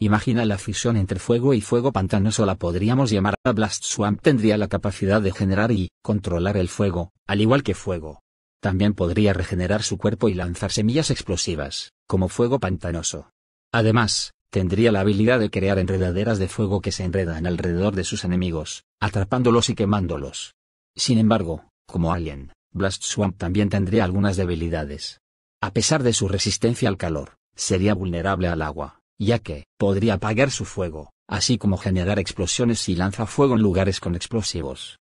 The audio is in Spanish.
Imagina la fusión entre fuego y fuego pantanoso la podríamos llamar a Blast Swamp tendría la capacidad de generar y controlar el fuego, al igual que fuego. También podría regenerar su cuerpo y lanzar semillas explosivas, como fuego pantanoso. Además, tendría la habilidad de crear enredaderas de fuego que se enredan alrededor de sus enemigos, atrapándolos y quemándolos. Sin embargo, como Alien, Blast Swamp también tendría algunas debilidades. A pesar de su resistencia al calor, sería vulnerable al agua ya que podría apagar su fuego, así como generar explosiones si lanza fuego en lugares con explosivos.